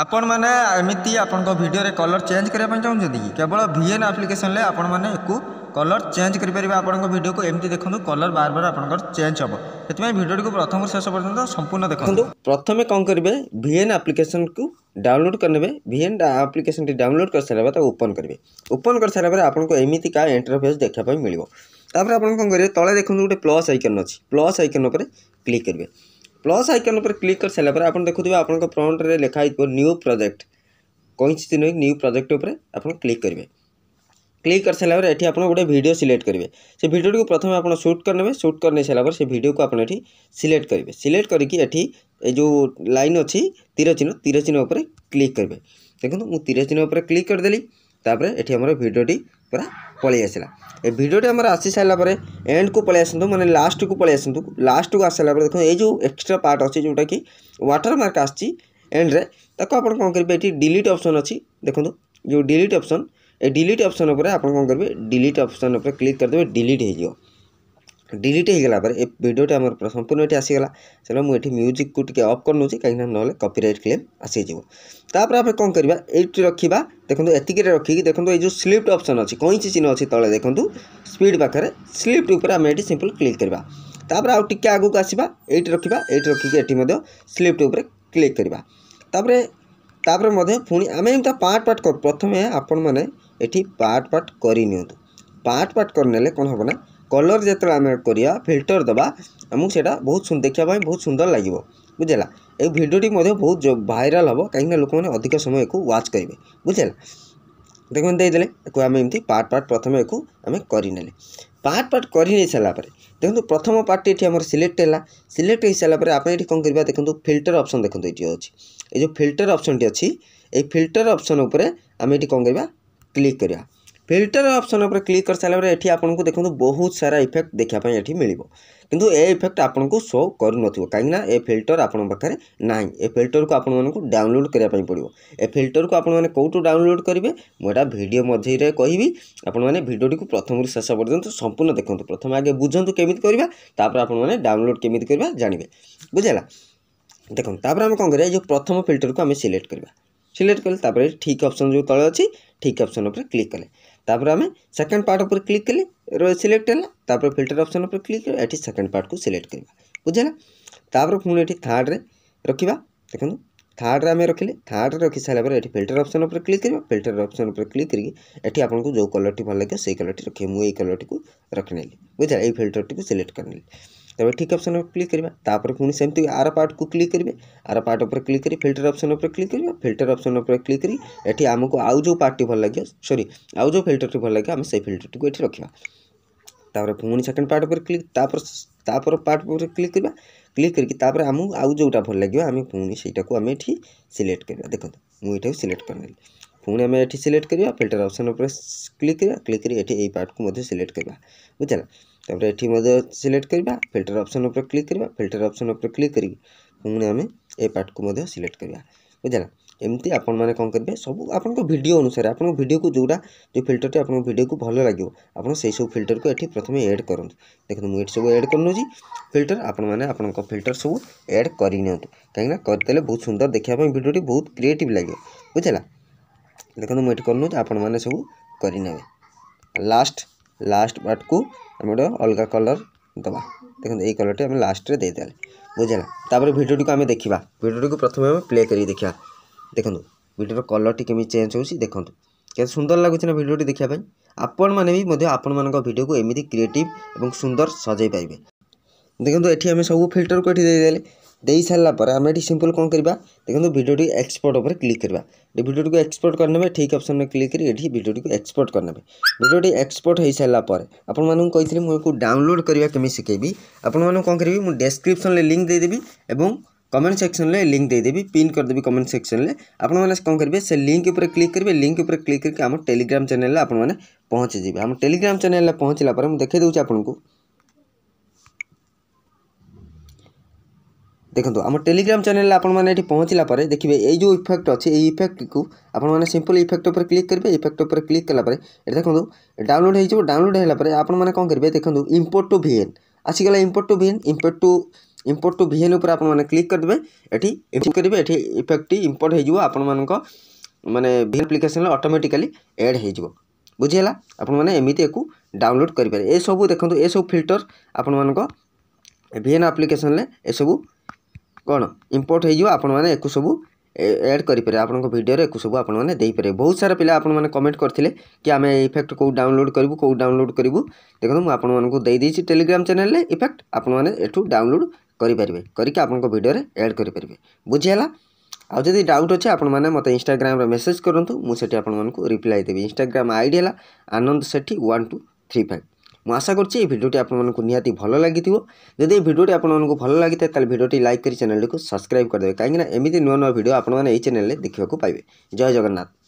ଆପଣମାନେ ଏମିତି ଆପଣଙ୍କ ଭିଡ଼ିଓରେ କଲର୍ ଚେଞ୍ଜ କରିବା ପାଇଁ ଚାହୁଁଛନ୍ତି କି କେବଳ ଭିଏନ୍ ଆପ୍ଲିକେସନ୍ରେ ଆପଣମାନେ ୟାକୁ କଲର୍ ଚେଞ୍ଜ କରିପାରିବେ ଆପଣଙ୍କ ଭିଡ଼ିଓକୁ ଏମିତି ଦେଖନ୍ତୁ କଲର୍ ବାର ବାର ଆପଣଙ୍କର ଚେଞ୍ଜ ହେବ ସେଥିପାଇଁ ଭିଡ଼ିଓଟିକୁ ପ୍ରଥମରୁ ଶେଷ ପର୍ଯ୍ୟନ୍ତ ସମ୍ପୂର୍ଣ୍ଣ ଦେଖନ୍ତୁ ପ୍ରଥମେ କ'ଣ କରିବେ ଭିଏନ୍ ଆପ୍ଲିକେସନ୍କୁ ଡାଉନଲୋଡ଼ କରିନେବେ ଭିଏନ୍ ଆପ୍ଲିକେସନ୍ଟି ଡାଉନଲୋଡ଼ କରିସାରିଲା ପରେ ତାକୁ ଓପନ୍ କରିବେ ଓପନ୍ କରିସାରିଲା ପରେ ଆପଣଙ୍କୁ ଏମିତିକା ଇଣ୍ଟରଫେସ୍ ଦେଖିବା ପାଇଁ ମିଳିବ ତାପରେ ଆପଣ କ'ଣ କରିବେ ତଳେ ଦେଖନ୍ତୁ ଗୋଟେ ପ୍ଲସ୍ ଆଇକନ୍ ଅଛି ପ୍ଲସ୍ ଆଇକନ୍ ଉପରେ କ୍ଲିକ୍ କରିବେ प्लस आइकन पर क्लिक कर सारे आप देखु आप फ्रंट्रे लिखाई थोड़ा न्यू प्रोजेक्ट कहीं नुक न्यू प्रोजेक्ट उपर आप क्लिक करेंगे क्लिक कर सारा ये आप गोटे भिड सिलेक्ट करेंगे से भिडियो को प्रथम आप सुट करेंगे सुट कर सारे से भिड को आपड़ सिलेक्ट करेंगे सिलेक्ट करके जो लाइन अच्छी तीरचिन्ह तीरचिन्ह क्लिक करेंगे देखो मुझ तीरचिन्ह क्लिक करदेली ये हमारे भिडियोटी पूरा पलैसला भिडियोटी आम आसी सारापर एंड को पलैस मैंने लास्ट को पलैस लास्ट को आस आसा देखो ये एक्सट्रा पार्ट अच्छे जोटा कि व्टर मार्क आंड्रे आप कौन करेंगे ये डिलीट अप्सन अच्छी देखो जो डिलीट अप्सन ये डिलीट अप्सन आप कौन करेंगे डिलीट अप्सन क्लिक करदे डिलीट हो ଡିଲିଟ୍ ହୋଇଗଲା ପରେ ଏ ଭିଡ଼ିଓଟି ଆମର ପୁରା ସମ୍ପୂର୍ଣ୍ଣ ଏଠି ଆସିଗଲା ସେଟା ମୁଁ ଏଠି ମ୍ୟୁଜିକ୍କୁ ଟିକେ ଅଫ୍ କରିନେଉଛି କାହିଁକିନା ନହେଲେ କପିରାଇଟ୍ କ୍ଲେମ୍ ଆସିଯିବ ତାପରେ ଆମେ କ'ଣ କରିବା ଏଇଠି ରଖିବା ଦେଖନ୍ତୁ ଏତିକିରେ ରଖିକି ଦେଖନ୍ତୁ ଏଇ ଯେଉଁ ସ୍ଲିପ୍ଟ ଅପସନ୍ ଅଛି କଇଁଚି ଚିହ୍ନ ଅଛି ତଳେ ଦେଖନ୍ତୁ ସ୍ପିଡ୍ ପାଖରେ ସ୍ଲିପ୍ଟ ଉପରେ ଆମେ ଏଠି ସିମ୍ପଲ୍ କ୍ଲିକ୍ କରିବା ତାପରେ ଆଉ ଟିକେ ଆଗକୁ ଆସିବା ଏଇଠି ରଖିବା ଏଇଠି ରଖିକି ଏଠି ମଧ୍ୟ ସ୍ଲିପ୍ଟ ଉପରେ କ୍ଲିକ୍ କରିବା ତାପରେ ତାପରେ ମଧ୍ୟ ପୁଣି ଆମେ ଏମିତି ପାର୍ଟ ପାର୍ଟ ପ୍ରଥମେ ଆପଣମାନେ ଏଠି ପାର୍ଟ ପାର୍ଟ କରିନିଅନ୍ତୁ ପାର୍ଟ ପାର୍ଟ କରିନେଲେ କ'ଣ ହେବ ନା କଲର୍ ଯେତେବେଳେ ଆମେ କରିବା ଫିଲ୍ଟର ଦେବା ଆମକୁ ସେଇଟା ବହୁତ ଦେଖିବା ପାଇଁ ବହୁତ ସୁନ୍ଦର ଲାଗିବ ବୁଝିଲା ଏ ଭିଡ଼ିଓଟି ମଧ୍ୟ ବହୁତ ଭାଇରାଲ୍ ହେବ କାହିଁକିନା ଲୋକମାନେ ଅଧିକ ସମୟ ଏକୁ ୱାଚ୍ କରିବେ ବୁଝିଲା ଦେଖନ୍ତୁ ଦେଇଦେଲେ ଏକୁ ଆମେ ଏମିତି ପାର୍ଟ ପାର୍ଟ ପ୍ରଥମେ ଏକୁ ଆମେ କରିନେଲେ ପାର୍ଟ ପାର୍ଟ କରିନେଇ ସାରିଲା ପରେ ଦେଖନ୍ତୁ ପ୍ରଥମ ପାର୍ଟଟି ଏଠି ଆମର ସିଲେକ୍ଟ ହେଲା ସିଲେକ୍ଟ ହେଇସାରିଲା ପରେ ଆମେ ଏଠି କ'ଣ କରିବା ଦେଖନ୍ତୁ ଫିଲ୍ଟର ଅପସନ୍ ଦେଖନ୍ତୁ ଏଠି ଅଛି ଏ ଯେଉଁ ଫିଲ୍ଟର ଅପସନ୍ଟି ଅଛି এই ফিল্টর অপসন উপরে আমি এটি কম করা ক্লিক করা ଫିଲ୍ଟର ଅପସନ୍ ଉପରେ କ୍ଲିକ୍ କରିସାରିଲା ପରେ ଏଠି ଆପଣଙ୍କୁ ଦେଖନ୍ତୁ ବହୁତ ସାରା ଇଫେକ୍ଟ ଦେଖିବା ପାଇଁ ଏଠି ମିଳିବ କିନ୍ତୁ ଏ ଇଫେକ୍ଟ ଆପଣଙ୍କୁ ଶୋ କରୁନଥିବ କାହିଁକିନା ଏ ଫିଲ୍ଟର ଆପଣଙ୍କ ପାଖରେ ନାହିଁ ଏ ଫିଲ୍ଟରକୁ ଆପଣମାନଙ୍କୁ ଡାଉନଲୋଡ଼ କରିବା ପାଇଁ ପଡ଼ିବ ଏ ଫିଲ୍ଟରକୁ ଆପଣମାନେ କେଉଁଠୁ ଡାଉନଲୋଡ଼ କରିବେ ମୁଁ ଏଇଟା ଭିଡ଼ିଓ ମଝିରେ କହିବି ଆପଣମାନେ ଭିଡ଼ିଓଟିକୁ ପ୍ରଥମରୁ ଶେଷ ପର୍ଯ୍ୟନ୍ତ ସମ୍ପୂର୍ଣ୍ଣ ଦେଖନ୍ତୁ ପ୍ରଥମେ ଆଗେ ବୁଝନ୍ତୁ କେମିତି କରିବା ତାପରେ ଆପଣମାନେ ଡାଉନଲୋଡ଼ କେମିତି କରିବା ଜାଣିବେ ବୁଝିଲା ଦେଖନ୍ତୁ ତାପରେ ଆମେ କ'ଣ କରିବା ଏ ଯେଉଁ ପ୍ରଥମ ଫିଲ୍ଟରକୁ ଆମେ ସିଲେକ୍ଟ କରିବା ସିଲେକ୍ଟ କଲେ ତାପରେ ଠିକ୍ ଅପସନ୍ ଯେଉଁ ତଳେ ଅଛି ଠିକ୍ ଅପସନ୍ ଉପରେ କ୍ଲିକ୍ କଲେ ତାପରେ ଆମେ ସେକେଣ୍ଡ ପାର୍ଟ ଉପରେ କ୍ଲିକ୍ କଲେ ସିଲେକ୍ଟ ହେଲା ତାପରେ ଫିଲ୍ଟର ଅପସନ୍ ଉପରେ କ୍ଲିକ୍ କରିବା ଏଠି ସେକେଣ୍ଡ ପାର୍ଟକୁ ସିଲେକ୍ଟ କରିବା ବୁଝିଲା ତାପରେ ପୁଣି ଏଠି ଥାର୍ଡ଼ରେ ରଖିବା ଦେଖନ୍ତୁ ଥାର୍ଡ଼ରେ ଆମେ ରଖିଲେ ଥାର୍ଡ଼ରେ ରଖି ସାରିଲା ପରେ ଏଠି ଫିଲ୍ଟର ଅପସନ୍ ଉପରେ କ୍ଲିକ୍ କରିବା ଫିଲ୍ଟର ଅପସନ୍ ଉପରେ କ୍ଲିକ୍ କରିକି ଏଠି ଆପଣଙ୍କୁ ଯେଉଁ କଲର୍ଟି ଭଲ ଲାଗିବ ସେଇ କଲର୍ଟି ରଖିବେ ମୁଁ ଏଇ କଲର୍ଟିକୁ ରଖିନେଲି ବୁଝିଲା ଏଇ ଫିଲ୍ଟରଟିକୁ ସିଲେକ୍ଟ କରିନେଲି ତେବେ ଠିକ୍ ଅପସନ୍ ଉପରେ କ୍ଲିକ୍ କରିବା ତାପରେ ପୁଣି ସେମିତି ଆର ପାର୍ଟକୁ କ୍ଲିକ୍ କରିବେ ଆର ପାର୍ଟ ଉପରେ କ୍ଲିକ୍ କରି ଫିଲ୍ଟର ଅପସନ୍ ଉପରେ କ୍ଲିକ୍ କରିବା ଫିଲ୍ଟର ଅପସନ୍ ଉପରେ କ୍ଲିକ୍ କରି ଏଠି ଆମକୁ ଆଉ ଯେଉଁ ପାର୍ଟଟି ଭଲ ଲାଗିବ ସରି ଆଉ ଯେଉଁ ଫିଲ୍ଟରଟି ଭଲ ଲାଗିବ ଆମେ ସେଇ ଫିଲ୍ଟରଟିକୁ ଏଠି ରଖିବା ତାପରେ ପୁଣି ସେକେଣ୍ଡ ପାର୍ଟ ଉପରେ କ୍ଲିକ୍ ତାପରେ ତାପରେ ପାର୍ଟ ଉପରେ କ୍ଲିକ୍ କରିବା କ୍ଲିକ୍ କରିକି ତାପରେ ଆମକୁ ଆଉ ଯେଉଁଟା ଭଲ ଲାଗିବ ଆମେ ପୁଣି ସେଇଟାକୁ ଆମେ ଏଠି ସିଲେକ୍ଟ କରିବା ଦେଖନ୍ତୁ ମୁଁ ଏଇଟାକୁ ସିଲେକ୍ଟ କରିନେଲି ପୁଣି ଆମେ ଏଠି ସିଲେକ୍ଟ କରିବା ଫିଲ୍ଟର ଅପସନ୍ ଉପରେ କ୍ଲିକ୍ କରିବା କ୍ଲିକ୍ କରି ଏଠି ଏଇ ପାର୍ଟକୁ ମଧ୍ୟ ସିଲେକ୍ଟ କରିବା ବୁଝିଲା ତାପରେ ଏଠି ମଧ୍ୟ ସିଲେକ୍ଟ କରିବା ଫିଲ୍ଟର ଅପସନ୍ ଉପରେ କ୍ଲିକ୍ କରିବା ଫିଲ୍ଟର ଅପସନ୍ ଉପରେ କ୍ଲିକ୍ କରିକି ପୁଣି ଆମେ ଏ ପାର୍ଟକୁ ମଧ୍ୟ ସିଲେକ୍ଟ କରିବା ବୁଝିଲା ଏମିତି ଆପଣମାନେ କ'ଣ କରିବେ ସବୁ ଆପଣଙ୍କ ଭିଡ଼ିଓ ଅନୁସାରେ ଆପଣଙ୍କ ଭିଡ଼ିଓକୁ ଯେଉଁଟା ଯେଉଁ ଫିଲ୍ଟରଟି ଆପଣଙ୍କ ଭିଡ଼ିଓକୁ ଭଲ ଲାଗିବ ଆପଣ ସେହିସବୁ ଫିଲ୍ଟରକୁ ଏଠି ପ୍ରଥମେ ଏଡ଼୍ କରନ୍ତୁ ଦେଖନ୍ତୁ ମୁଁ ଏଠି ସବୁ ଏଡ଼୍ କରିନେଉଛି ଫିଲ୍ଟର ଆପଣମାନେ ଆପଣଙ୍କ ଫିଲ୍ଟର ସବୁ ଏଡ଼୍ କରିନିଅନ୍ତୁ କାହିଁକିନା କରିଦେଲେ ବହୁତ ସୁନ୍ଦର ଦେଖିବା ପାଇଁ ଭିଡ଼ିଓଟି ବହୁତ କ୍ରିଏଟିଭ୍ ଲାଗିବ ବୁଝିଲା ଦେଖନ୍ତୁ ମୁଁ ଏଠି କରିନେଉଛି ଆପଣମାନେ ସବୁ କରିନେବେ ଲାଷ୍ଟ ଲାଷ୍ଟ ପାର୍ଟକୁ আমি ওটা ଅଲଗା କଲର୍ ଦେବା ଦେଖନ୍ତୁ ଏଇ କଲର୍ଟି ଆମେ ଲାଷ୍ଟରେ ଦେଇଦେଲେ ବୁଝିଲା ତାପରେ ଭିଡ଼ିଓଟିକୁ ଆମେ ଦେଖିବା ଭିଡ଼ିଓଟିକୁ ପ୍ରଥମେ ଆମେ ପ୍ଲେ କରିକି ଦେଖିବା ଦେଖନ୍ତୁ ଭିଡ଼ିଓର କଲର୍ଟି କେମିତି ଚେଞ୍ଜ ହେଉଛି ଦେଖନ୍ତୁ କେତେ ସୁନ୍ଦର ଲାଗୁଛି ନା ଭିଡ଼ିଓଟି ଦେଖିବା ପାଇଁ ଆପଣମାନେ ବି ମଧ୍ୟ ଆପଣମାନଙ୍କ ଭିଡ଼ିଓକୁ ଏମିତି କ୍ରିଏଟିଭ୍ ଏବଂ ସୁନ୍ଦର ସଜାଇ ପାରିବେ ଦେଖନ୍ତୁ ଏଠି ଆମେ ସବୁ ଫିଲ୍ଟରକୁ ଏଠି ଦେଇଦେଲେ दे सारापर आम ये सिंपल कौन करवा देखो भिडियो एक्सपोर्ट पर क्लिक करवा भिडियो को एक्सपोर्ट करने ठीक अप्सन में क्लिक करोटी एक्सपोर्ट करने भिडियो एक्सपोर्ट हो सारापर आपण मूँ मुझे डाउनलोड करवा कमी शिखेबी आपण कौन करी मुझे डेस्क्रिप्सन लिंक देदेवि कमेंट सेक्शन में लिंक देदेवी पिन करदेवी कमेंट सेक्शन में आप कौन करेंगे से लिंक उपर क्लिक करेंगे लिंक उपर क्लिक करके आम टेलीग्राम चैनल आप पहुंची आम टेलीग्राम चैनल पहुँचला देखेदे आपको देखो आम टेलीग्राम चेल आपने पहुँचला देखिए ये जो इफेक्ट अच्छे इफेक्ट को आपने सिंपल इफेक्ट पर क्लिक करेंगे इफेक्ट पर क्लिक कालापर ये देखो डाउनलोड हो डाउनलोड होगापर आप कौन करेंगे देखो इम्पोर्ट टू भिएन आसगला import to VN import to import to VN उपर आपने क्लिक करदे ये करेंगे ये इफेक्ट इम्पोर्ट हो मान मैंने एप्लिकेसन अटोमेटिकली एड हो बुझेगा आपति डाउनलोड करेंगे ये सब देखो ये सब फिल्टर आपण मान भिएन आप्लिकेसन में କ'ଣ ଇମ୍ପୋର୍ଟ ହେଇଯିବ ଆପଣମାନେ ୟାକୁ ସବୁ ଆଡ଼୍ କରିପାରିବେ ଆପଣଙ୍କ ଭିଡ଼ିଓରେ ୟାକୁ ସବୁ ଆପଣମାନେ ଦେଇପାରିବେ ବହୁତ ସାରା ପିଲା ଆପଣମାନେ କମେଣ୍ଟ କରିଥିଲେ କି ଆମେ ଇଫେକ୍ଟ କେଉଁ ଡାଉନଲୋଡ଼ କରିବୁ କେଉଁ ଡାଉନଲୋଡ଼ କରିବୁ ଦେଖନ୍ତୁ ମୁଁ ଆପଣମାନଙ୍କୁ ଦେଇଦେଇଛି ଟେଲିଗ୍ରାମ ଚ୍ୟାନେଲରେ ଇଫେକ୍ଟ ଆପଣମାନେ ଏଠୁ ଡାଉନଲୋଡ଼ କରିପାରିବେ କରିକି ଆପଣଙ୍କ ଭିଡ଼ିଓରେ ଆଡ଼୍ କରିପାରିବେ ବୁଝିହେଲା ଆଉ ଯଦି ଡାଉଟ୍ ଅଛି ଆପଣମାନେ ମୋତେ ଇନଷ୍ଟାଗ୍ରାମରେ ମେସେଜ୍ କରନ୍ତୁ ମୁଁ ସେଠି ଆପଣମାନଙ୍କୁ ରିପ୍ଲାଏ ଦେବି ଇନଷ୍ଟାଗ୍ରାମ ଆଇଡ଼ି ହେଲା ଆନନ୍ଦ ସେଠି ୱାନ୍ ଟୁ ଥ୍ରୀ ଫାଇଭ୍ ମୁଁ ଆଶା କରୁଛି ଏହି ଭିଡ଼ିଓଟି ଆପଣମାନଙ୍କୁ ନିହାତି ଭଲ ଲାଗିଥିବ ଯଦି ଏହି ଭିଡ଼ିଓଟି ଆପଣମାନଙ୍କୁ ଭଲ ଲାଗିଥାଏ ତାହେଲେ ଭିଡ଼ିଓଟି ଲାଇକ୍ କରି ଚ୍ୟାନେଲଟିକୁ ସବସ୍କ୍ରାଇବ୍ କରିଦେବେ କାହିଁକିନା ଏମିତି ନୂଆ ନୂଆ ଭିଡ଼ିଓ ଆପଣମାନେ ଏହି ଚ୍ୟାନେଲରେ ଦେଖିବାକୁ ପାଇବେ ଜୟ ଜଗନ୍ନାଥ